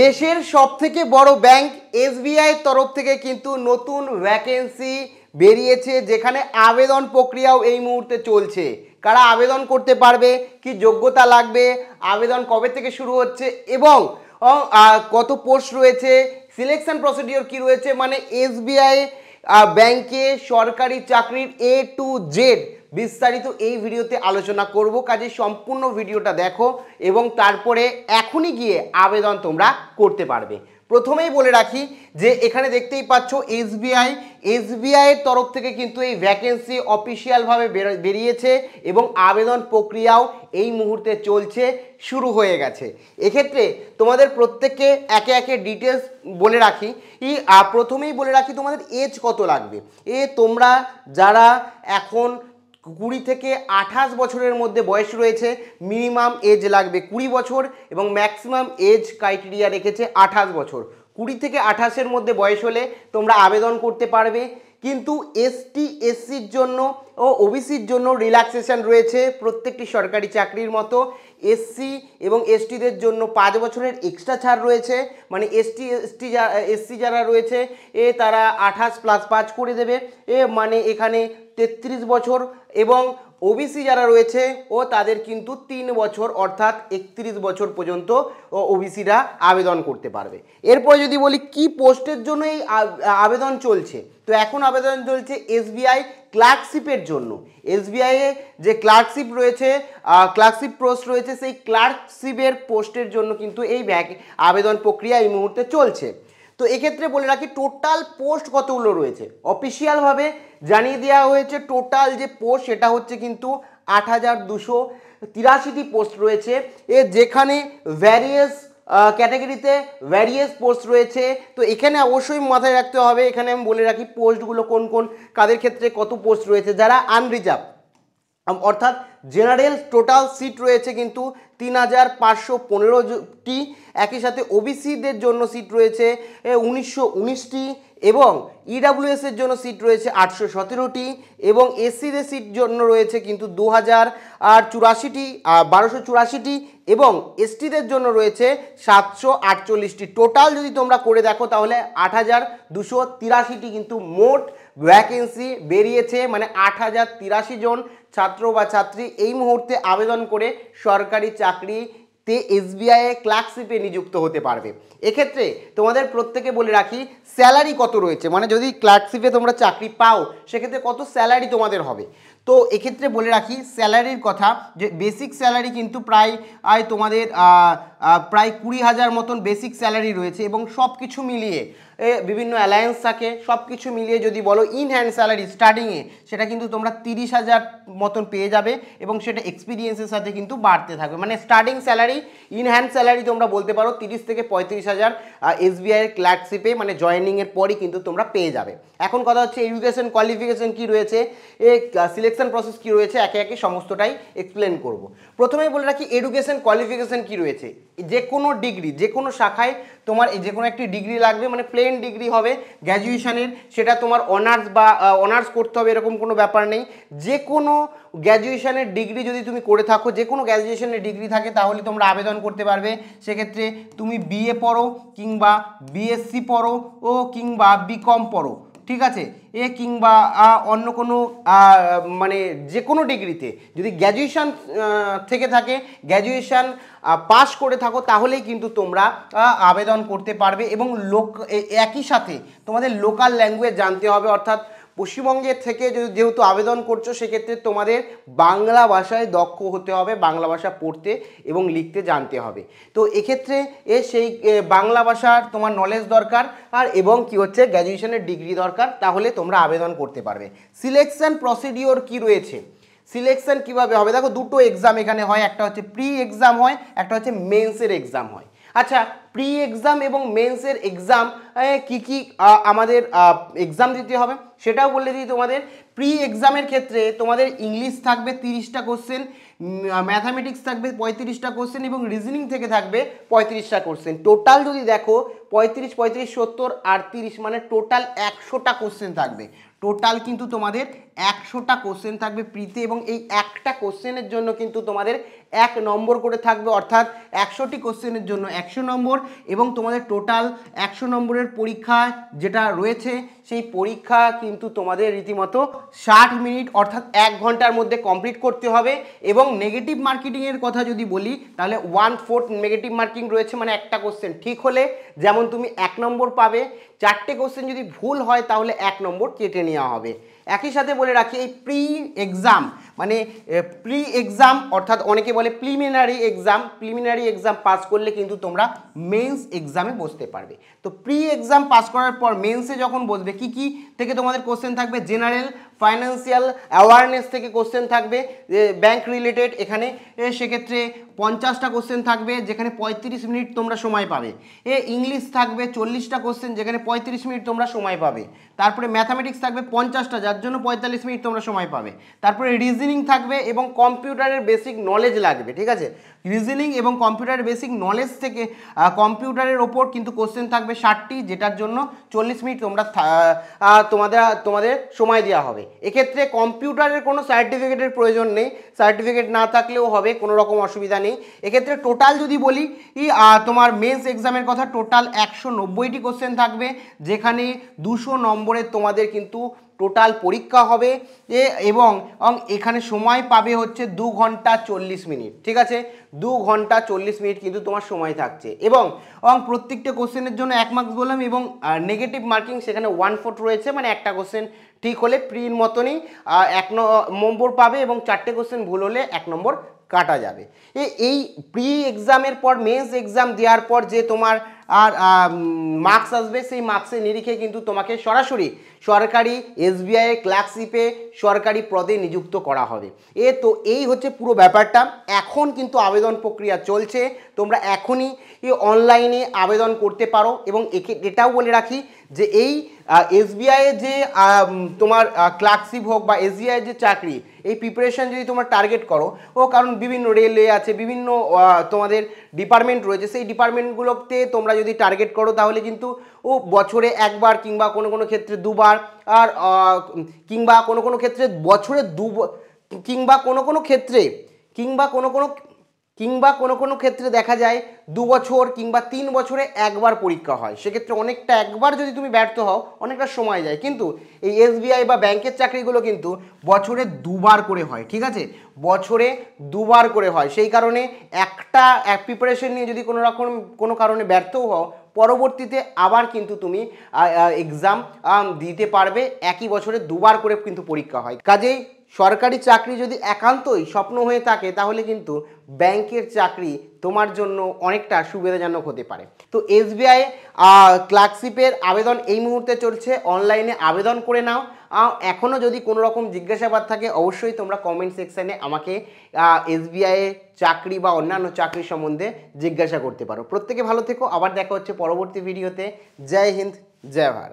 দেশের সবথেকে বড় ব্যাংক এসবিআই তরফ থেকে কিন্তু নতুন ভ্যাকেন্সি বেরিয়েছে যেখানে আবেদন প্রক্রিয়াও এই মুহূর্তে চলছে কারা আবেদন করতে পারবে কি যোগ্যতা লাগবে আবেদন কবে থেকে শুরু হচ্ছে এবং কত পোস্ট রয়েছে সিলেকশন প্রসিডিওর কি রয়েছে মানে এসবিআই ব্যাংকে সরকারি চাকরির এ টু জেড বিস্তারিত এই ভিডিওতে আলোচনা করব কাজে সম্পূর্ণ ভিডিওটা দেখো এবং তারপরে এখনই গিয়ে আবেদন তোমরা করতে পারবে প্রথমেই বলে রাখি যে এখানে দেখতেই পাচ্ছ এসবিআই এসবিআইয়ের তরফ থেকে কিন্তু এই ভ্যাকেন্সি অফিসিয়ালভাবে বেরিয়েছে এবং আবেদন প্রক্রিয়াও এই মুহূর্তে চলছে শুরু হয়ে গেছে এক্ষেত্রে তোমাদের প্রত্যেককে একে একে ডিটেলস বলে রাখি ই প্রথমেই বলে রাখি তোমাদের এজ কত লাগবে এ তোমরা যারা এখন কুড়ি থেকে আঠাশ বছরের মধ্যে বয়স রয়েছে মিনিমাম এজ লাগবে কুড়ি বছর এবং ম্যাক্সিমাম এজ ক্রাইটেরিয়া রেখেছে আঠাশ বছর কুড়ি থেকে আঠাশের মধ্যে বয়স হলে তোমরা আবেদন করতে পারবে কিন্তু এসটি এসসির জন্য ও ওবিসির জন্য রিল্যাক্সেশন রয়েছে প্রত্যেকটি সরকারি চাকরির মতো এসসি এবং এসটিদের জন্য পাঁচ বছরের এক্সট্রা ছাড় রয়েছে মানে এসটি এসটি এসসি যারা রয়েছে এ তারা আঠাশ প্লাস পাঁচ করে দেবে এ মানে এখানে তেত্রিশ বছর এবং ওবিসি যারা রয়েছে ও তাদের কিন্তু তিন বছর অর্থাৎ একত্রিশ বছর পর্যন্ত ওবিসিরা আবেদন করতে পারবে এরপর যদি বলি কি পোস্টের জন্য এই আবেদন চলছে তো এখন আবেদন চলছে এসবিআই ক্লার্কশিপের জন্য এ যে ক্লার্কশিপ রয়েছে ক্লার্কশিপ পোস্ট রয়েছে সেই ক্লার্কশিপের পোস্টের জন্য কিন্তু এই আবেদন প্রক্রিয়া এই মুহূর্তে চলছে তো এক্ষেত্রে বলে রাখি টোটাল পোস্ট কতগুলো রয়েছে অফিসিয়ালভাবে জানিয়ে দেওয়া হয়েছে টোটাল যে পোস্ট সেটা হচ্ছে কিন্তু আট হাজার দুশো তিরাশিটি পোস্ট রয়েছে এ যেখানে ভ্যারিয়াস ক্যাটাগরিতে ভ্যারিয়াস পোস্ট রয়েছে তো এখানে অবশ্যই মাথায় রাখতে হবে এখানে আমি বলে রাখি পোস্টগুলো কোন কোন কাদের ক্ষেত্রে কত পোস্ট রয়েছে যারা আনরিজার্ভ অর্থাৎ জেনারেল টোটাল সিট রয়েছে কিন্তু তিন হাজার পাঁচশো পনেরোটি একই সাথে ওবিসিদের জন্য সিট রয়েছে উনিশশো উনিশটি এবং ইডাব্লিউএসের জন্য সিট রয়েছে আটশো সতেরোটি এবং এসসিদের সিট জন্য রয়েছে কিন্তু দু হাজার আর চুরাশিটি বারোশো চুরাশিটি এবং এসটিদের জন্য রয়েছে সাতশো আটচল্লিশটি টোটাল যদি তোমরা করে দেখো তাহলে আট হাজার দুশো তিরাশিটি কিন্তু মোট ভ্যাকেন্সি বেরিয়েছে মানে আট হাজার তিরাশি জন ছাত্র বা ছাত্রী এই মুহূর্তে আবেদন করে সরকারি চাকরি তে এসবিআইয়ে ক্লার্কশিপে নিযুক্ত হতে পারবে এক্ষেত্রে তোমাদের প্রত্যেকে বলে রাখি স্যালারি কত রয়েছে মানে যদি ক্লার্কশিপে তোমরা চাকরি পাও সেক্ষেত্রে কত স্যালারি তোমাদের হবে তো এক্ষেত্রে বলে রাখি স্যালারির কথা যে বেসিক স্যালারি কিন্তু প্রায় আয় তোমাদের প্রায় কুড়ি হাজার মতন বেসিক স্যালারি রয়েছে এবং সব কিছু মিলিয়ে বিভিন্ন অ্যালায়েন্স থাকে সব কিছু মিলিয়ে যদি বলো ইন হ্যান্ড স্যালারি স্টার্টিংয়ে সেটা কিন্তু তোমরা তিরিশ হাজার মতন পেয়ে যাবে এবং সেটা এক্সপিরিয়েন্সের সাথে কিন্তু বাড়তে থাকবে মানে starting salary in hand salary তোমরা বলতে পারো তিরিশ থেকে পঁয়ত্রিশ হাজার এসবিআইয়ের ক্ল্যাটশিপে মানে জয়নিংয়ের পরই কিন্তু তোমরা পেয়ে যাবে এখন কথা হচ্ছে এডুকেশন কোয়ালিফিকেশন কী রয়েছে এ সিলেকশন প্রসেস কী রয়েছে একে একে সমস্তটাই এক্সপ্লেন করব প্রথমেই বলে রাখি এডুকেশন কোয়ালিফিকেশন কী রয়েছে যে কোনো ডিগ্রি যে কোনো শাখায় তোমার যে কোনো একটি ডিগ্রি লাগবে মানে প্লে প্লেন ডিগ্রি হবে গ্র্যাজুয়েশানের সেটা তোমার অনার্স বা অনার্স করতে হবে এরকম কোনো ব্যাপার নেই যে কোনো গ্র্যাজুয়েশানের ডিগ্রি যদি তুমি করে থাকো যে কোনো গ্র্যাজুয়েশনের ডিগ্রি থাকে তাহলে তোমরা আবেদন করতে পারবে সেক্ষেত্রে তুমি বিএ পড়ো কিংবা বিএসসি পড়ো ও কিংবা বিকম পড়ো ঠিক আছে এ কিংবা অন্য কোনো মানে যে কোনো ডিগ্রিতে যদি গ্র্যাজুয়েশান থেকে থাকে গ্র্যাজুয়েশান পাস করে থাকো তাহলেই কিন্তু তোমরা আবেদন করতে পারবে এবং লোক একই সাথে তোমাদের লোকাল ল্যাঙ্গুয়েজ জানতে হবে অর্থাৎ পশ্চিমবঙ্গের থেকে যেহেতু আবেদন করছো সেক্ষেত্রে তোমাদের বাংলা ভাষায় দক্ষ হতে হবে বাংলা ভাষা পড়তে এবং লিখতে জানতে হবে তো এক্ষেত্রে এ সেই বাংলা ভাষার তোমার নলেজ দরকার আর এবং কি হচ্ছে গ্র্যাজুয়েশনের ডিগ্রি দরকার তাহলে তোমরা আবেদন করতে পারবে সিলেকশন প্রসিডিওর কি রয়েছে সিলেকশন কিভাবে হবে দেখো দুটো এক্সাম এখানে হয় একটা হচ্ছে প্রি এক্সাম হয় একটা হচ্ছে মেন্সের এক্সাম হয় আচ্ছা প্রি এক্সাম এবং মেন্সের এক্সাম কি কি আমাদের এক্সাম দিতে হবে সেটাও বলে দিই তোমাদের প্রি এক্সামের ক্ষেত্রে তোমাদের ইংলিশ থাকবে তিরিশটা কোশ্চেন ম্যাথামেটিক্স থাকবে পঁয়ত্রিশটা কোশ্চেন এবং রিজনিং থেকে থাকবে পঁয়ত্রিশটা কোশ্চেন টোটাল যদি দেখো পঁয়ত্রিশ পঁয়ত্রিশ সত্তর আটত্রিশ মানে টোটাল একশোটা কোশ্চেন থাকবে টোটাল কিন্তু তোমাদের একশোটা কোশ্চেন থাকবে প্রীতে এবং এই একটা কোশ্চেনের জন্য কিন্তু তোমাদের এক নম্বর করে থাকবে অর্থাৎ একশোটি কোশ্চেনের জন্য একশো নম্বর এবং তোমাদের টোটাল একশো নম্বরের পরীক্ষা যেটা রয়েছে সেই পরীক্ষা কিন্তু তোমাদের রীতিমতো ষাট মিনিট অর্থাৎ এক ঘন্টার মধ্যে কমপ্লিট করতে হবে এবং নেগেটিভ মার্কেটিংয়ের কথা যদি বলি তাহলে ওয়ান ফোর্থ নেগেটিভ মার্কিং রয়েছে মানে একটা কোশ্চেন ঠিক হলে যেমন তুমি এক নম্বর পাবে চারটে কোশ্চেন যদি ভুল হয় তাহলে এক নম্বর কেটে নেওয়া হবে একই সাথে বলে রাখি এই প্রি এক্সাম মানে প্রি এক্সাম অর্থাৎ অনেকে বলে preliminary exam preliminary exam pass করলে কিন্তু তোমরা মেন্স এক্সামে বসতে পারবে তো প্রি এক্সাম পাস করার পর মেন্সে যখন বসবে কি কি থেকে তোমাদের কোশ্চেন থাকবে জেনারেল ফাইন্যান্সিয়াল অ্যাওয়ারনেস থেকে কোশ্চেন থাকবে ব্যাংক রিলেটেড এখানে সেক্ষেত্রে পঞ্চাশটা কোশ্চেন থাকবে যেখানে ৩৫ মিনিট তোমরা সময় পাবে এ ইংলিশ থাকবে চল্লিশটা কোশ্চেন যেখানে ৩৫ মিনিট তোমরা সময় পাবে তারপরে ম্যাথামেটিক্স থাকবে পঞ্চাশটা যার জন্য পঁয়তাল্লিশ মিনিট তোমরা সময় পাবে তারপরে রিজনিং থাকবে এবং কম্পিউটারের বেসিক নলেজ লাগবে ঠিক আছে রিজনিং এবং কম্পিউটারের বেসিক নলেজ থেকে কম্পিউটারের ওপর কিন্তু কোশ্চেন থাকবে ষাটটি যেটার জন্য চল্লিশ মিনিট তোমরা তোমাদের তোমাদের সময় দেওয়া হবে এক্ষেত্রে কম্পিউটারের কোনো সার্টিফিকেটের প্রয়োজন নেই সার্টিফিকেট না থাকলেও হবে কোনো রকম অসুবিধা নেই এক্ষেত্রে টোটাল যদি বলি তোমার মেন্স এক্সামের কথা টোটাল একশো নব্বইটি কোশ্চেন থাকবে যেখানে দুশো নম্বরের তোমাদের কিন্তু টোটাল পরীক্ষা হবে যে এবং এখানে সময় পাবে হচ্ছে দু ঘন্টা চল্লিশ মিনিট ঠিক আছে দু ঘন্টা চল্লিশ মিনিট কিন্তু তোমার সময় থাকছে এবং এবং প্রত্যেকটা কোশ্চেনের জন্য এক মার্কস বললাম এবং নেগেটিভ মার্কিং সেখানে ওয়ান ফোর্থ রয়েছে মানে একটা কোশ্চেন ঠিক হলে প্রির মতনই এক নম্বর পাবে এবং চারটে কোশ্চেন ভুল হলে এক নম্বর কাটা যাবে এই প্রি এক্সামের পর মেন্স এক্সাম দেওয়ার পর যে তোমার আর মার্কস আসবে সেই মার্কসের নিরিখে কিন্তু তোমাকে সরাসরি সরকারি এসবিআই ক্লার্কশিপে সরকারি পদে নিযুক্ত করা হবে এ তো এই হচ্ছে পুরো ব্যাপারটা এখন কিন্তু আবেদন প্রক্রিয়া চলছে তোমরা এখনই অনলাইনে আবেদন করতে পারো এবং একে এটাও বলে রাখি যে এই এসবিআইয়ে যে তোমার ক্লার্কশিপ হোক বা এসবিআই যে চাকরি এই প্রিপারেশান যদি তোমার টার্গেট করো ও কারণ বিভিন্ন রেলওয়ে আছে বিভিন্ন তোমাদের ডিপার্টমেন্ট রয়েছে সেই ডিপার্টমেন্টগুলোতে তোমরা যদি টার্গেট করো তাহলে কিন্তু ও বছরে একবার কিংবা কোনো কোনো ক্ষেত্রে দুবার আর কিংবা কোনো কোনো ক্ষেত্রে বছরে দু কিংবা কোনো কোনো ক্ষেত্রে কিংবা কোনো কোনো কিংবা কোনো কোনো ক্ষেত্রে দেখা যায় দু বছর কিংবা তিন বছরে একবার পরীক্ষা হয় সেক্ষেত্রে অনেকটা একবার যদি তুমি ব্যর্থ হও অনেকটা সময় যায় কিন্তু এই এসবিআই বা ব্যাংকের চাকরিগুলো কিন্তু বছরে দুবার করে হয় ঠিক আছে বছরে দুবার করে হয় সেই কারণে একটা প্রিপারেশন নিয়ে যদি কোনো রকম কোনো কারণে ব্যর্থও হও পরবর্তীতে আবার কিন্তু তুমি এক্সাম দিতে পারবে একই বছরে দুবার করে কিন্তু পরীক্ষা হয় কাজেই সরকারি চাকরি যদি একান্তই স্বপ্ন হয়ে থাকে তাহলে কিন্তু ব্যাংকের চাকরি তোমার জন্য অনেকটা সুবিধাজনক হতে পারে তো এসবিআই ক্লার্কশিপের আবেদন এই মুহূর্তে চলছে অনলাইনে আবেদন করে নাও এখনও যদি কোনো রকম জিজ্ঞাসাবাদ থাকে অবশ্যই তোমরা কমেন্ট সেকশানে আমাকে এসবিআই চাকরি বা অন্যান্য চাকরি সম্বন্ধে জিজ্ঞাসা করতে পারো প্রত্যেকে ভালো থেকো আবার দেখা হচ্ছে পরবর্তী ভিডিওতে জয় হিন্দ জয় ভারত